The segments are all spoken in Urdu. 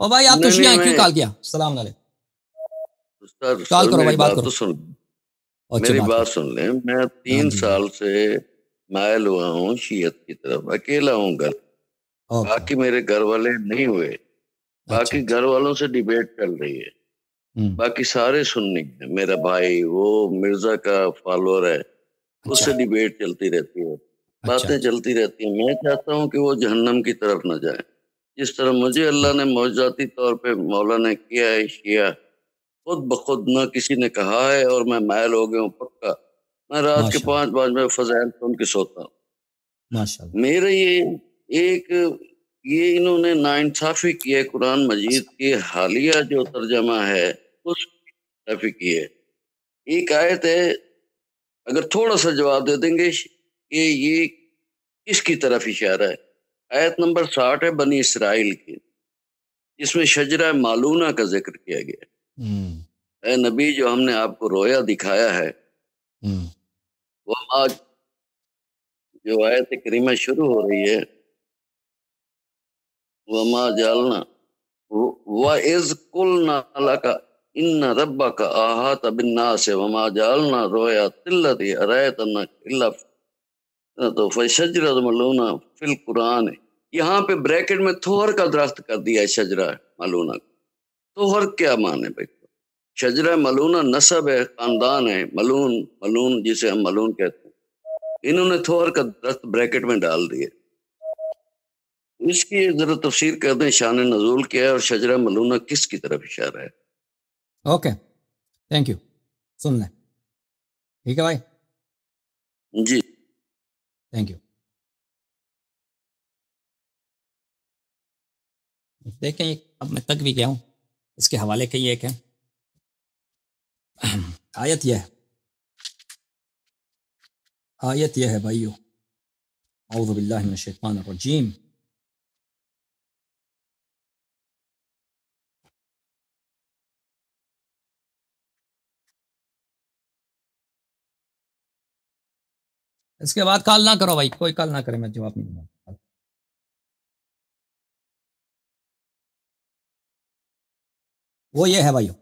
او بھائی آپ تو شیعہ ہیں کیوں کال کیا سلام علیہ کال کرو بھائی بات کرو اچھا، میری بات سن لیں میں تین ہاں جی۔ سال سے مائل ہوا ہوں شیعت کی طرف اکیلا ہوں گھر باقی میرے گھر والے نہیں ہوئے باقی اچھا، اچھا۔ گھر والوں سے ڈیبیٹ چل رہی ہے باقی سارے سننے ہیں میرا بھائی وہ مرزا کا فالور ہے اس سے ڈیبیٹ چلتی رہتی ہے باتیں چلتی رہتی ہیں میں چاہتا ہوں کہ وہ جہنم کی طرف نہ جائیں جس طرح مجھے اللہ نے موجاتی طور پہ مولا نے کیا ہے کیا خود بخود نہ کسی نے کہا ہے اور میں مائل ہو گیا ہوں پکا میں رات کے پانچ پانچ میں فضائل سن کے سوتا ہوں میرا یہ ایک یہ انہوں نے ناانصافی کیا ہے قرآن مجید کی حالیہ جو ترجمہ ہے اس کی کی ہے ایک آیت ہے اگر تھوڑا سا جواب دے دیں گے کہ یہ کس کی طرف اشارہ ہے آیت نمبر ساٹھ ہے بنی اسرائیل کی جس میں شجرہ معلومہ کا ذکر کیا گیا اے نبی جو ہم نے آپ کو رویا دکھایا ہے وہ آج جو آیت کریمہ شروع ہو رہی ہے وما جالنا و از کل نالا کا ان ربا کا آحاط بننا سے وما جالنا رویا تلتی ریت اللہ تو فشجر ملونا فل قرآن یہاں پہ بریکٹ میں تھوہر کا درخت کر دیا ہے شجرا ملونا کا تھوہر کیا مان بھائی شجرا ملونا نصب ہے خاندان ہے ملون ملون جسے ہم ملون کہتے ہیں انہوں نے تھوہر کا درخت بریکٹ میں ڈال دیا اس کی ذرا تفسیر کر دیں شان نزول کیا ہے اور شجرا ملونا کس کی طرف اشارہ ہے اوکے تھینک یو سن لیں ٹھیک ہے بھائی جی تھینک یو دیکھیں اب میں تک بھی گیا ہوں اس کے حوالے کا یہ ایک ہے آیت یہ ہے آیت یہ ہے بھائیو اعوذ باللہ من الشیطان الرجیم اس کے بعد کال نہ کرو بھائی کوئی کال نہ کرے میں جواب نہیں دوں وہ یہ ہے بھائیو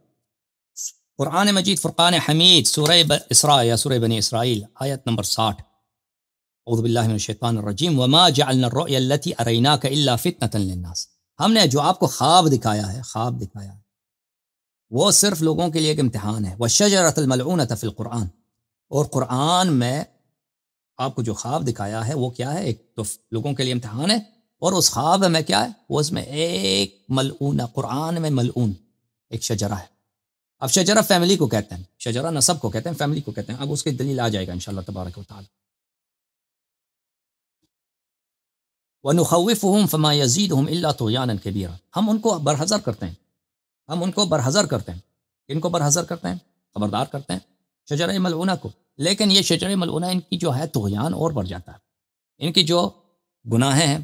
قرآن مجید فرقان حمید سورہ اسراء یا سورہ بنی اسرائیل آیت نمبر ساٹھ اعوذ باللہ من الشیطان الرجیم وما جعلنا الرؤیا التي اریناک الا فتنة للناس ہم نے جو آپ کو خواب دکھایا ہے خواب دکھایا ہے وہ صرف لوگوں کے لیے ایک امتحان ہے وہ الملعونت فی القرآن اور قرآن میں آپ کو جو خواب دکھایا ہے وہ کیا ہے ایک تو لوگوں کے لیے امتحان ہے اور اس خواب میں کیا ہے وہ اس میں ایک ملعون قرآن میں ملعون ایک شجرا ہے اب شجرا فیملی کو کہتے ہیں شجرا نصب کو کہتے ہیں فیملی کو کہتے ہیں اب اس کی دلیل آ جائے گا انشاءاللہ تبارک و تعالی وَنُخَوِّفُهُمْ فَمَا يَزِيدُهُمْ إِلَّا تُغْيَانًا كَبِيرًا ہم ان کو برحضر کرتے ہیں ہم ان کو برحضر کرتے ہیں ان کو برحضر کرتے ہیں خبردار کرتے ہیں شجر ملعونہ کو لیکن یہ شجر ملعونہ ان کی جو ہے تغیان اور بڑھ جاتا ہے ان کی جو گناہیں ہیں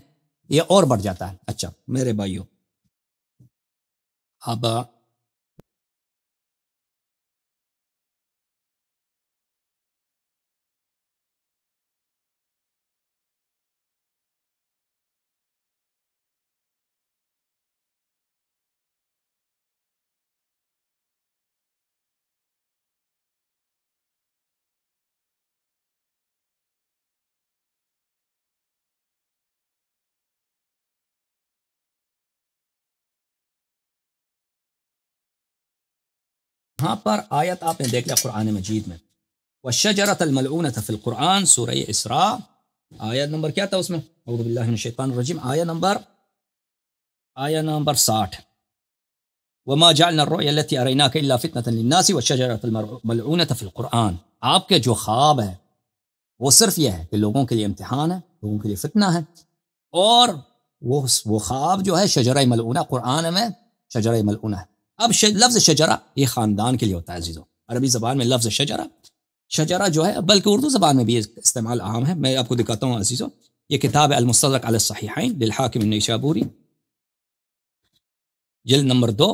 یہ اور بڑھ جاتا ہے اچھا میرے بھائیوں اب یہاں پر آیت آپ نے دیکھ لیا قرآن مجید میں سورہ اسراء آیت آیت آیت نمبر نمبر نمبر کیا تھا اس میں باللہ من الشیطان الرجیم ساٹھ آپ کے جو خواب وہ صرف یہ ہے کہ لوگوں کے لیے امتحان ہے لوگوں کے لیے فتنہ ہے اور وہ وہ خواب جو ہے شجرہ شجرہ ملعونہ ملعونہ قرآن میں ہے اب لفظ شجرا یہ خاندان کے لیے ہوتا ہے عزیزوں عربی زبان میں لفظ شجرا شجرا جو ہے بلکہ اردو زبان میں بھی استعمال عام ہے میں آپ کو دکھاتا ہوں عزیزوں یہ کتاب ہے جلد نمبر دو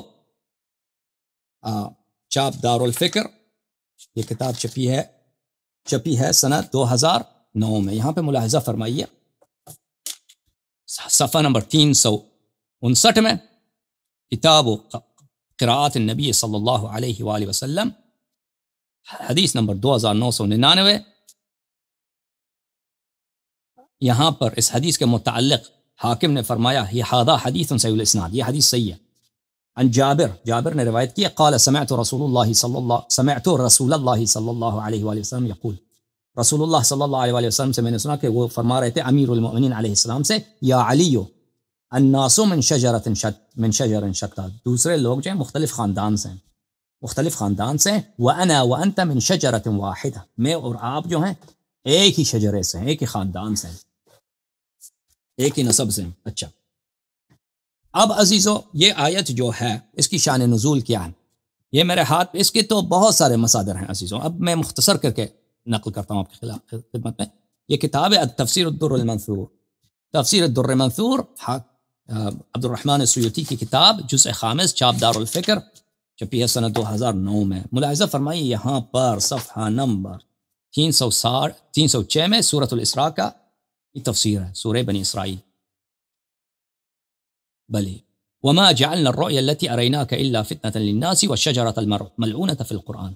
چاپ دار الفکر یہ کتاب چپی ہے چپی ہے سنہ دو ہزار نو میں یہاں پہ ملاحظہ فرمائیے صفحہ نمبر تین سو انسٹھ میں کتاب و قراءات النبی صلی اللہ علیہ وآلہ وسلم حدیث نمبر دو ہزار نو سو ننانوے یہاں پر اس حدیث کے متعلق حاکم نے فرمایا یہ حدیث صحیح ہے جابر جابر نے روایت کیا قال سمعت رسول اللہ صلی اللہ سمعت رسول اللہ صلی اللہ علیہ وآلہ وسلم یقول رسول اللہ صلی اللہ علیہ وآلہ وسلم سے میں نے سنا کہ وہ فرما رہے تھے امیر المؤمنین علیہ السلام سے یا علیو من شجرت من شجر شتا دوسرے لوگ جو ہیں مختلف خاندان سے ہیں مختلف خاندان سے من شجرت میں اور آپ جو ہیں ایک ہی شجرے سے ہیں ایک ہی خاندان سے ہیں ایک ہی نصب سے ہیں اچھا اب عزیزو یہ آیت جو ہے اس کی شان نزول کیا ہے یہ میرے ہاتھ اس کے تو بہت سارے مسادر ہیں عزیزوں اب میں مختصر کر کے نقل کرتا ہوں آپ کے خلاف خدمت میں یہ کتاب ہے الدر تفسیر الدر الد حق آه، عبد الرحمن السيوتي کی کتاب جزء خامس چاپ دار الفکر چپی ہے سنہ 2009 میں ملاحظہ فرمائیے یہاں پر صفحہ نمبر 306 میں سورة الاسراء کا یہ تفسیر ہے سورہ بنی اسرائیل بلی وما جعلنا الرؤيا التي اريناك الا فتنه للناس والشجره الملعونه في القران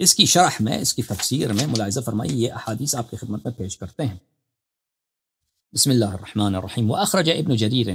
اس کی شرح میں اس کی تفسیر میں ملاحظہ فرمائیے یہ احادیث آپ کی خدمت میں پیش کرتے ہیں بسم الله الرحمن الرحيم وأخرج ابن جرير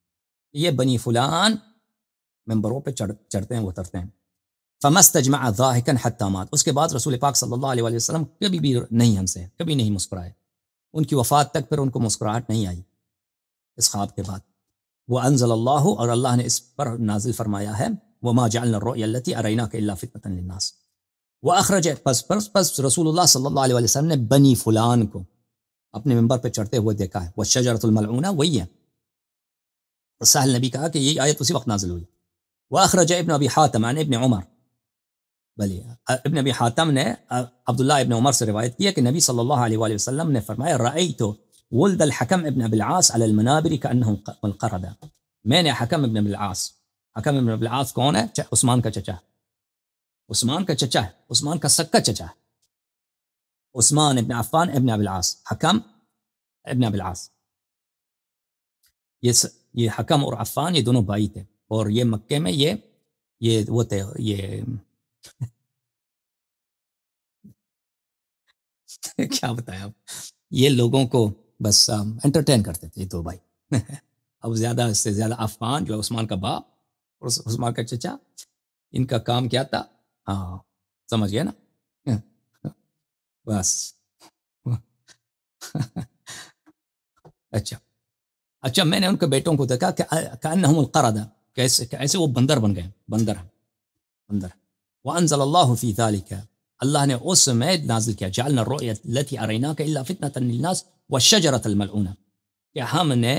یہ بنی فلان ممبروں پہ چڑھ چڑھتے ہیں اترتے ہیں فمس فمست ذاہکن حتامات اس کے بعد رسول پاک صلی اللہ علیہ وسلم کبھی بھی نہیں ہم سے کبھی نہیں مسکرائے ان کی وفات تک پھر ان کو مسکراہٹ نہیں آئی اس خواب کے بعد وہ انضل اللہ اور اللہ نے اس پر نازل فرمایا ہے وہ ما جانو اللہ ارعینہ کے اللہ الناس وہ اخرج پس پس پس رسول اللہ صلی اللہ علیہ وسلم نے بنی فلان کو اپنے ممبر پہ چڑھتے ہوئے دیکھا ہے وہ شجرت الملعونہ وہی ہے السهل النبي كهذا كي يجي آية وسي وقت نازل هوي وأخرج ابن أبي حاتم عن ابن عمر بلي ابن أبي حاتم نه عبد الله ابن عمر سر رواية كي النبي صلى الله عليه وآله وسلم نه فرمى رأيته ولد الحكم ابن أبي العاص على المنابر كأنه من قردة حكم ابن أبي العاص حكم ابن أبي العاص كونه عثمان كچا عثمان كچا عثمان كسكة چا عثمان ابن عفان ابن أبي العاص حكم ابن أبي العاص یہ حکم اور عفان یہ دونوں بھائی تھے اور یہ مکے میں یہ یہ وہ تھے یہ کیا بتایا آپ یہ لوگوں کو بس انٹرٹین کرتے تھے یہ دو بھائی اب زیادہ سے زیادہ عفان جو عثمان کا باپ اور عثمان کا چچا ان کا کام کیا تھا ہاں سمجھ گیا نا بس اچھا اچھا میں نے ان کے بیٹوں کو دیکھا کہ کیسے کیسے وہ بندر بن گئے بندر ہیں بندر وانزل اللہ فی ذالک اللہ نے اس میں نازل کیا جعلنا الرؤیت لتی اریناک اللہ فتنة للناس و شجرت کہ ہم نے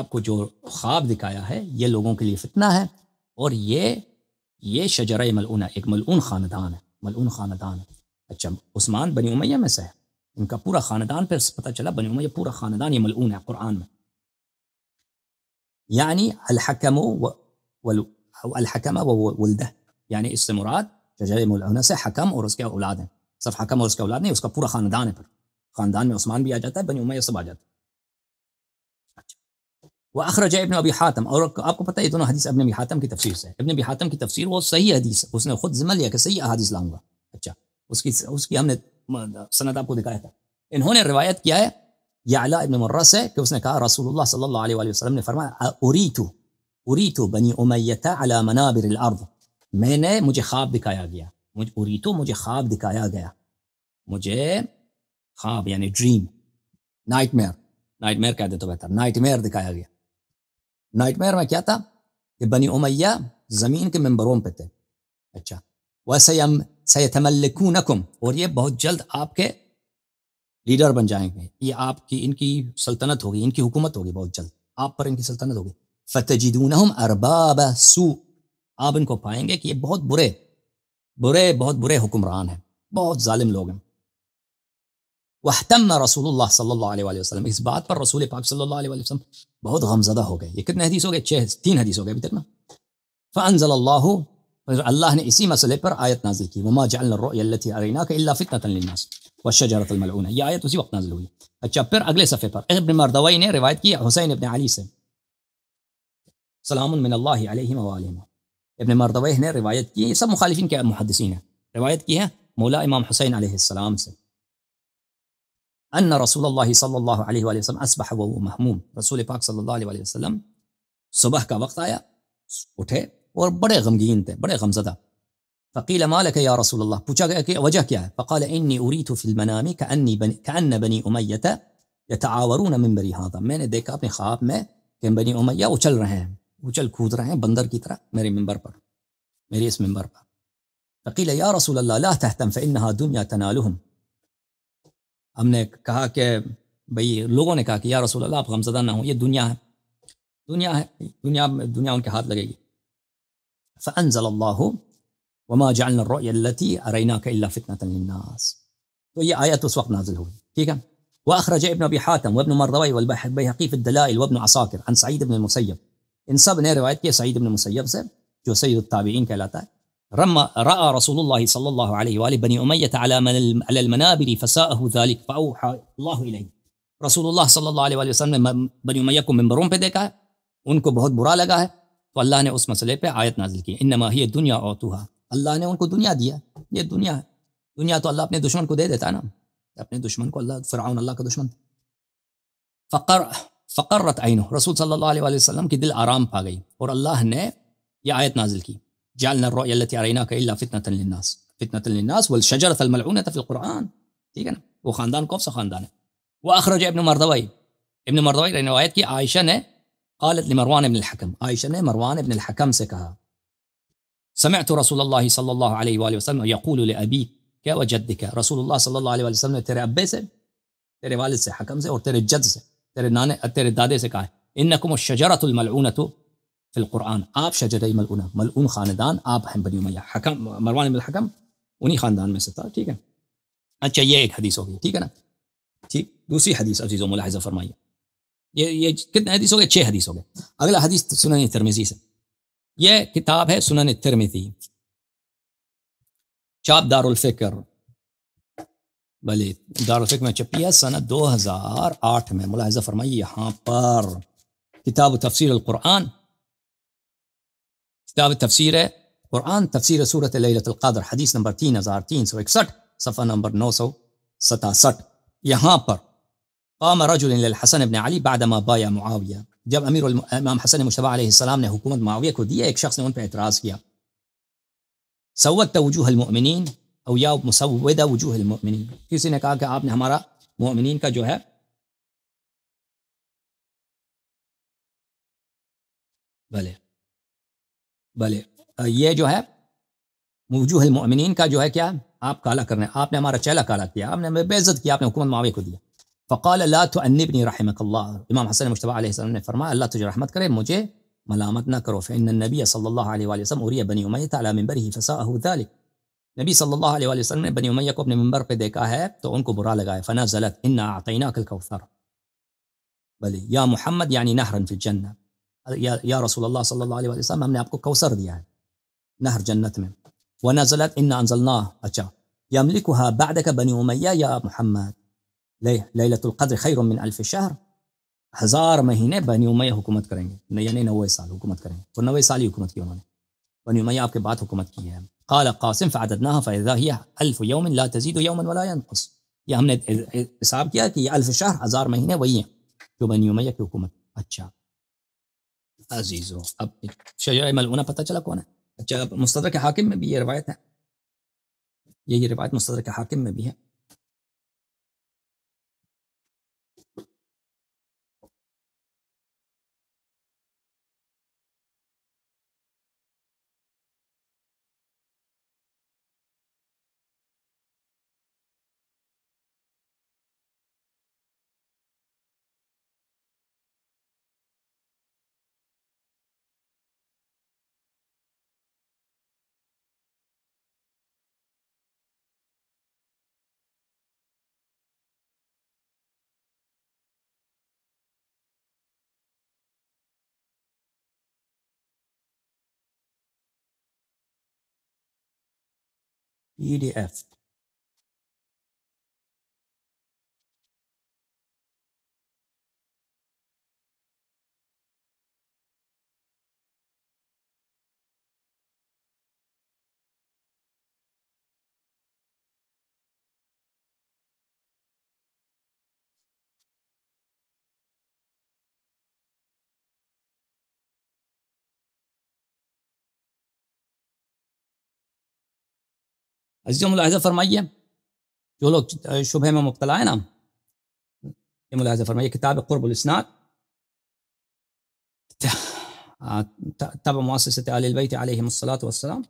آپ کو جو خواب دکھایا ہے یہ لوگوں کے لیے فتنہ ہے اور یہ یہ شجرہ ملعونہ ایک ملعون خاندان ہے ملعون خاندان ہے اچھا عثمان بنی امیہ میں سے ہے ان کا پورا خاندان پھر پتہ چلا بنی امیہ پورا خاندان یہ ملعون ہے قرآن میں يعني الحكم الحكم وولده يعني اس سے مراد ججہ مولانا سے حکم اور اس کے اولاد ہیں صرف حکم اور اس کے اولاد نہیں اس کا پورا خاندان ہے پھر خاندان میں عثمان بھی آ جاتا ہے بنی امیہ سب آ جاتا ہے اچھا ابن ابي حاتم اور آپ کو پتہ ہے یہ دونوں حدیث ابن ابي حاتم کی تفسیر سے ابن ابي حاتم کی تفسیر وہ صحیح حدیث اس نے خود ذمہ لیا کہ صحیح احادیث لاؤں گا اچھا اس کی اس کی ہم نے سند آپ کو دکھایا تھا انہوں نے روایت کیا ہے یعلا ابن کہ اس نے نے نے کہا رسول اللہ اللہ صلی علیہ وآلہ وسلم فرمایا اریتو اریتو بنی علی منابر الارض میں مجھے خواب دکھایا گیا اریتو مجھے مجھے خواب خواب دکھایا گیا یعنی dream nightmare nightmare کہہ دے تو بہتر نائٹ میئر دکھایا گیا نائٹ میئر میں کیا تھا کہ بنی امیہ زمین کے ممبروں پہ تھے اچھا ویسے سید اور یہ بہت جلد آپ کے لیڈر بن جائیں گے یہ آپ کی ان کی سلطنت ہوگی ان کی حکومت ہوگی بہت جلد آپ پر ان کی سلطنت ہوگی فتح جدون ارباب سو آپ ان کو پائیں گے کہ یہ بہت برے برے بہت برے حکمران ہیں بہت ظالم لوگ ہیں وحتم رسول اللہ صلی اللہ علیہ وآلہ وسلم اس بات پر رسول پاک صلی اللہ علیہ وآلہ وسلم بہت غمزدہ ہو گئے یہ کتنے حدیث ہو گئے چھ تین حدیث ہو گئے ابھی تک نا فانزل اللہ اللہ نے اسی مسئلے پر آیت نازل کی وما جعلنا الرؤیا التي اریناک الا فتنة للناس وش جت المعن یہ آئے اسی وقت نازل ہوئی اچھا پھر اگلے صفحے پر ابن مردوئی نے روایت کی حسین ابن علی سے سلام من اللہ علیہ ابن مردوی نے روایت کی یہ سب مخالفین کے محدثین ہیں روایت کی ہے مولا امام حسین علیہ السلام سے ان رسول اللہ صلی اللہ علیہ وآلہ وسلم اسبح و محموم رسول پاک صلی اللہ علیہ وآلہ وسلم صبح کا وقت آیا اٹھے اور بڑے غمگین تھے بڑے غمزدہ فقیل مالک یا رسول اللہ پوچھا گیا کہ وجہ کیا ہے فقال انی اریت فی المنام کانی بنی کان بنی امیہ یتعاورون من بری تھا میں نے دیکھا اپنے خواب میں کہ بنی امیہ اچل رہے ہیں اچل کود رہے ہیں بندر کی طرح میرے ممبر پر میرے اس ممبر پر فقیل یا رسول اللہ لا فانها دنیا تنالهم ہم نے کہا کہ بھئی لوگوں نے کہا کہ یا رسول اللہ آپ غمزدہ نہ ہوں یہ دنیا ہے دنیا ہے دنیا دنیا ان کے ہاتھ لگے گی فانزل اللہ وما جعلنا التي اریناک الا فتنه للناس تو یہ آیت اس وقت نازل ہوئی ٹھیک ہے واخرج ابن حاتم وابن وابن الدلائل عن ان سب نے روایت کی سعید مسیب سے جو سید التابعین کہلاتا ہے رما راى رسول الله الله صلى عليه واله بني اميه على على من المنابر فساءه ذلك فاوحى الله اليه رسول اللہ صلی اللہ علیہ وسلم نے بنی امیہ کو ممبروں پہ دیکھا ہے ان کو بہت برا لگا ہے تو اللہ نے اس مسئلے پہ آیت نازل کی انما یہ دنیا اوتوحا اللہ نے ان کو دنیا دیا یہ دنیا ہے دنیا تو اللہ اپنے دشمن کو دے دیتا نا اپنے دشمن کو اللہ فرعون اللہ کا دشمن فقر فقرت عینو رسول صلی اللہ علیہ وسلم کی دل آرام پا گئی اور اللہ نے یہ آیت نازل کی جعلنا الرؤیا التي اریناک الا فتنه للناس فتنه للناس والشجره الملعونه في القران ٹھیک ہے نا وہ خاندان کون سا خاندان ہے وہ ابن مردوی ابن مردوی نے روایت کی عائشہ نے قالت لمروان بن الحكم عائشہ نے مروان بن الحكم سے کہا سمعت ہو رسول اللہ صلی اللہ علیہ وسلم یقول العبی کیا و جدکھ رسول اللہ صلی اللہ علیہ وََ وسلم نے تیرے ابے سے تیرے والد سے حکم سے اور تیرے جد سے تیرے نانے تیرے دادے سے کہا ان نکم و شجرت المل القرآن آپ شجر ملعون خاندان آپ مروان بن انہی خاندان میں سے تھا ٹھیک ہے اچھا یہ ایک حدیث ہوگی ٹھیک ہے نا ٹھیک دوسری حدیث عزیز و ملاحظہ فرمائیے یہ یہ کتنے حدیث ہو گئے چھ حدیث ہو گئے اگلا حدیث سنیں ترمیزی سے یہ کتاب ہے سنن تھرمی چاپ دارالفکر بھلے دار الفکر نے چپ کیا سن دو ہزار آٹھ میں ملاحظہ فرمائیے یہاں پر کتاب تفسیر القرآن کتاب تفسیر ہے قرآن تفسیر صورت لیلت القادر حدیث نمبر تین ہزار تین سو اکسٹھ صفحہ نمبر نو سو ستاسٹھ یہاں پر قام رجل للحسن اپنے علی بعدما بایا معاویہ جب امیر امام حسن مشتبہ علیہ السلام نے حکومت معاویہ کو دیا ایک شخص نے ان پہ اعتراض کیا سوت وجوہ المؤمنین او یا مسودہ وجوہ المؤمنین کسی نے کہا کہ آپ نے ہمارا مؤمنین کا جو ہے بھلے بھلے یہ جو ہے وجوہ المؤمنین کا جو ہے کیا آپ کالا کرنے آپ نے ہمارا چہلا کالا کیا آپ نے ہمیں بے عزت کیا آپ نے حکومت معاویہ کو دیا فقال لا تؤنبني رحمك الله امام حسن المجتبى عليه السلام فرمى لا تجي رحمت كريم مجي ملامت نكرو فان النبي صلى الله عليه واله وسلم اري بني اميه على منبره فساءه ذلك نبي صلى الله عليه واله وسلم بني اميه کو اپنے منبر پہ دیکھا ہے تو ان کو برا لگا ہے فنزلت ان اعطيناك الكوثر بل يا محمد يعني نهرا في الجنه يا رسول الله صلى الله عليه وسلم ہم نے اپ کو کوثر دیا ہے يعني. نهر جنت میں ونزلت ان انزلناه اچھا يملكها بعدك بني اميه يا محمد ليلة القدر خير من ألف شهر هزار ما بني أمية حكومة كرنج يعني نوي سال حكومة كرنج قلنا نوي سالي حكومة كيوناني بني أمية آبك بعد حكومة كيام قال قاسم فعددناها فإذا هي ألف يوم لا تزيد يوما ولا ينقص يا هم نساب كيا كي ألف شهر هزار ما هنا ويا جو بني أمية حكومة أتشا عزيزو أب شجاع ملونا بتا تلا كونا أتشا مستدرك حاكم بيه روايته يجي روايات مستدرك حاكم بيه EDF عزیزوں ملاحظہ فرمائیے جو لوگ شبہ میں مبتلا ہیں نا یہ ملاحظہ فرمائیے کتاب قرب الاسناد طب موسی علی البیت علیہ اللہۃ والسلام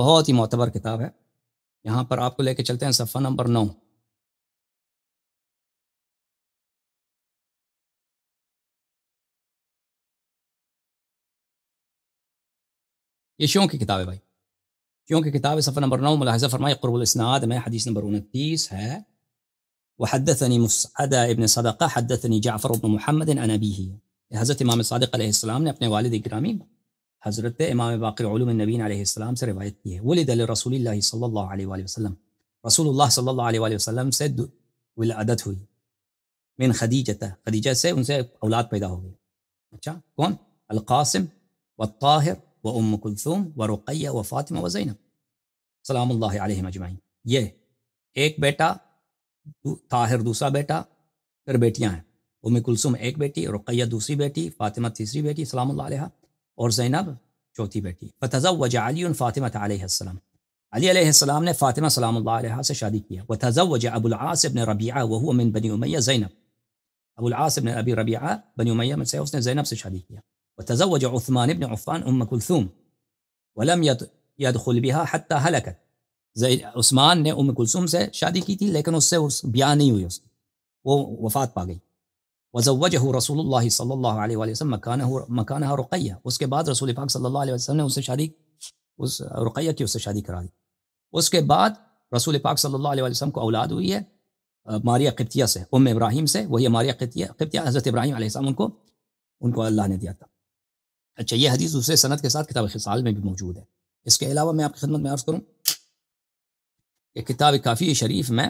بہت ہی معتبر کتاب ہے یہاں پر آپ کو لے کے چلتے ہیں صفحہ نمبر نو یہ شیوں کی کتاب ہے بھائی क्योंकि किताब सफ़र नंबर नौ मुलाहजा फरमाई الاسناد में हदीस نمبر उनतीस है وحدثني مسعدة ابن صدقة حدثني جعفر بن محمد عن أبيه حضرت امام صادق علیہ السلام نے اپنے والد گرامی حضرت امام باقي علوم النبین علیہ السلام سے روایت کی ہے ولد لرسول اللہ صلی اللہ علیہ وآلہ وسلم رسول اللہ صلی اللہ علیہ وآلہ وسلم سے ولادت ہوئی من خديجة خديجة سے ان سے اولاد پیدا ہوئی اچھا کون القاسم والطاہر و ام کلثوم و رقیہ و فاطمہ و زینب سلام اللہ علیہ مجمعین یہ ایک بیٹا طاہر دوسرا بیٹا پھر بیٹیاں ہیں ام کلثوم ایک بیٹی رقیہ دوسری بیٹی فاطمہ تیسری بیٹی سلام اللہ علیہ اور زینب چوتھی بیٹی و تضو علی الفاطمہ علیہ السلام علی علیہ السلام نے فاطمہ سلام اللہ علیہ سے شادی کیا وہ تضو وجہ ابو صف نے ربیعہ وہ امن بنی امیہ زینب ابو العاص نے ابی ربیعہ بنی امیہ میں سے اس نے زینب سے شادی کیا وتزوج عثمان بن عفان ام كلثوم ولم يدخل بها حتى حتٰ حلق عثمان نے ام کلثوم سے شادی کی تھی لیکن اس سے اس بیاہ نہیں ہوئی اس وہ وفات پا گئی وضوجہ رسول اللہ صلی اللہ علیہ وآلہ وسلم مکانہ مکانہ رقیہ اس کے بعد رسول پاک صلی اللہ علیہ وسلم نے اس سے شادی اس رقیہ کی اس سے شادی کرا دی اس کے بعد رسول پاک صلی اللہ علیہ وسلم کو اولاد ہوئی ہے ماریہ قبطیہ سے ام ابراہیم سے وہی ماریہ قبطیہ حضرت ابراہیم علیہ السلام ان کو ان کو اللہ نے دیا تھا اچھا یہ حدیث دوسرے صنعت کے ساتھ کتاب خصال میں بھی موجود ہے اس کے علاوہ میں آپ کی خدمت میں عرض کروں کہ کتاب کافی شریف میں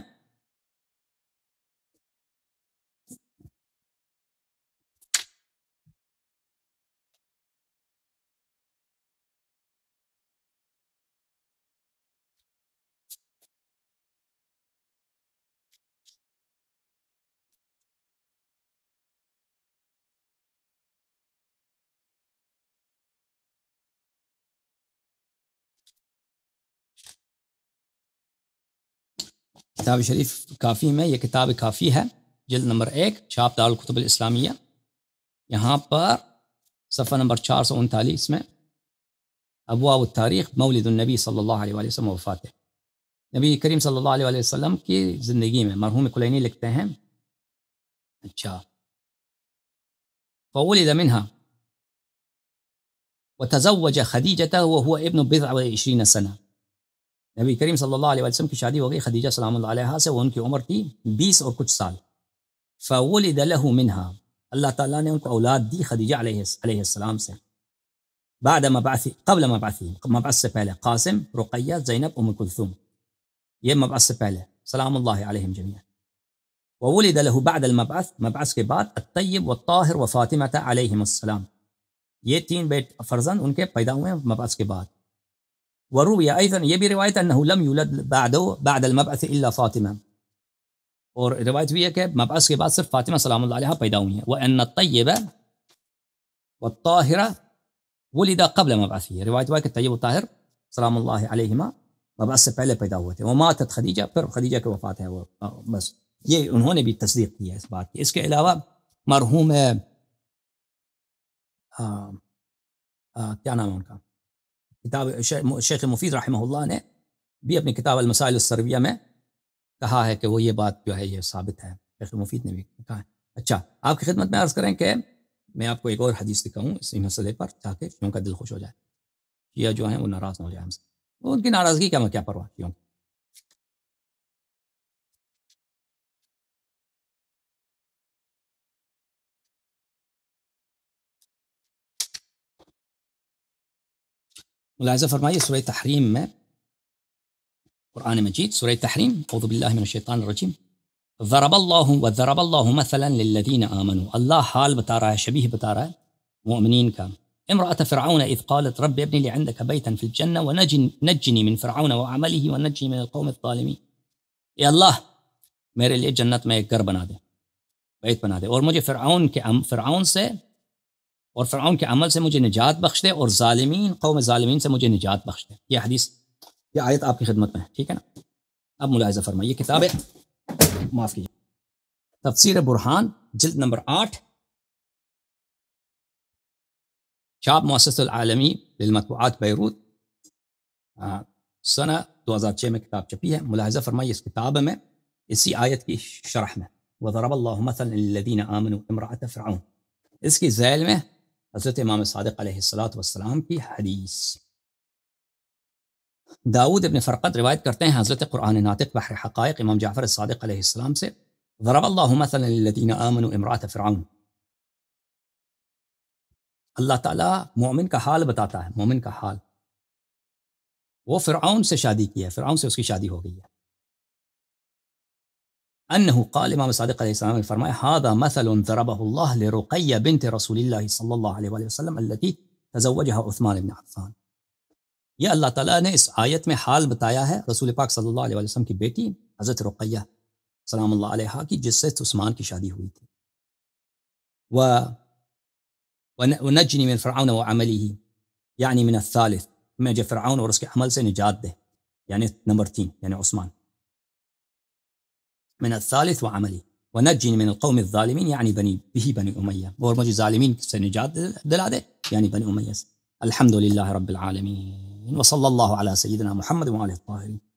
كتاب شريف كافي ما هي كتاب کافی جلد نمبر ایک شاب دار الكتب الاسلاميه یہاں پر صفحہ نمبر شارس 439 اسمه ابواب التاريخ مولد النبي صلى الله عليه وسلم وفاته نبي كريم صلى الله عليه وسلم كي زندگی میں مرحوم کلینی لکھتے ہیں اچھا فولد منها وتزوج خديجة وهو ابن بضع وعشرين سنة نبی کریم صلی اللہ علیہ وسلم کی شادی ہو گئی خدیجہ سلام اللہ علیہ سے وہ ان کی عمر تھی بیس اور کچھ سال فول منہا اللہ تعالیٰ نے ان کو اولاد دی خدیجہ علیہ علیہ السلام سے بعد مبافی قبل مبافی مبعث سے پہلے قاسم رقیہ زینب ام کلثوم یہ مبعث سے پہلے سلام اللہ علیہ جمیع بعد المبعث مبعث کے بعد الطیب والطاہر وفاطمہ علیہم السلام یہ تین بیٹ فرزند ان کے پیدا ہوئے مبعث کے بعد وروي ايضا هي بروايه انه لم يولد بعده بعد المبعث الا فاطمه اور روايه ويا مبعث كي بعد فاطمه سلام الله عليها بيداونيا وان الطيبه والطاهره ولد قبل مبعثه روايه ويا الطيب والطاهر سلام الله عليهما مبعث فعل بيداوته وماتت خديجه بر خديجه وفاتها بس هي هون بالتصديق هي اثبات اسكي علاوه مرحومه آه آه كان کتاب شیخ مفید رحمہ اللہ نے بھی اپنی کتاب المسائل السرویہ میں کہا ہے کہ وہ یہ بات جو ہے یہ ثابت ہے شیخ مفید نے بھی کہا ہے اچھا آپ کی خدمت میں عرض کریں کہ میں آپ کو ایک اور حدیث دکھاؤں اسی مسئلے پر تاکہ کا دل خوش ہو جائے یا جو ہیں وہ ناراض نہ ہو جائے ہم سے ان کی ناراضگی کیا میں کیا پرواہ کیوں ملاحظة فرمائیے سورہ تحریم میں قرآن مجید سورہ تحریم اعوذ باللہ من الشیطان الرجیم ضرب الله وضرب الله مثلا للذين آمنوا الله حال بتا رہا ہے شبیہ بتا رہا ہے مؤمنین کا امرأة فرعون إذ قالت رب ابن لي عندك بيتا في الجنة ونجني من فرعون وعمله ونجني من القوم الظالمين يا الله میرے لیے جنت میں ایک گھر بنا دے بیت بنا دے اور مجھے فرعون کے فرعون سے اور فرعون کے عمل سے مجھے نجات بخش دے اور ظالمین قوم ظالمین سے مجھے نجات بخش دے یہ حدیث یہ آیت آپ کی خدمت میں ہے ٹھیک ہے نا اب ملاحظہ فرمائیے یہ کتاب ہے معاف کیجیے تفسیر برحان جلد نمبر آٹھ چاپ مؤسس العالمی بیروت سنا دو ہزار چھ میں کتاب چپی ہے ملاحظہ فرمائیے اس کتاب میں اسی آیت کی شرح میں وضرب اللہ مثلا للذین آمنوا امرأة فرعون اس کی ذیل میں حضرت امام صادق علیہ السلات والسلام کی حدیث داود ابن فرقت روایت کرتے ہیں حضرت قرآن ناطق بحر حقائق امام جعفر صادق علیہ السلام سے ضرب اللہ مثلا للذین آمنوا امرات فرعون اللہ تعالیٰ مومن کا حال بتاتا ہے مومن کا حال وہ فرعون سے شادی کی ہے فرعون سے اس کی شادی ہو گئی ہے انه فرمائے صلی اللہ علیہ وسلم التی تزوجها عثمان بن عفان یہ اللہ تعالیٰ نے اس آیت میں حال بتایا ہے رسول پاک صلی اللہ علیہ وسلم کی بیٹی حضرت رقیہ سلام اللہ علیہ کی جس سے عثمان کی شادی ہوئی تھی عملی ہی یعنی من الثالث میں جو فرعون اور اس کے عمل سے نجات دے یعنی نمبر تین یعنی عثمان من الثالث وعملي ونجني من القوم الظالمين يعني بني به بني أمية ورمج ظالمين سنجاد دلاده يعني بني أمية الحمد لله رب العالمين وصلى الله على سيدنا محمد وآله الطاهرين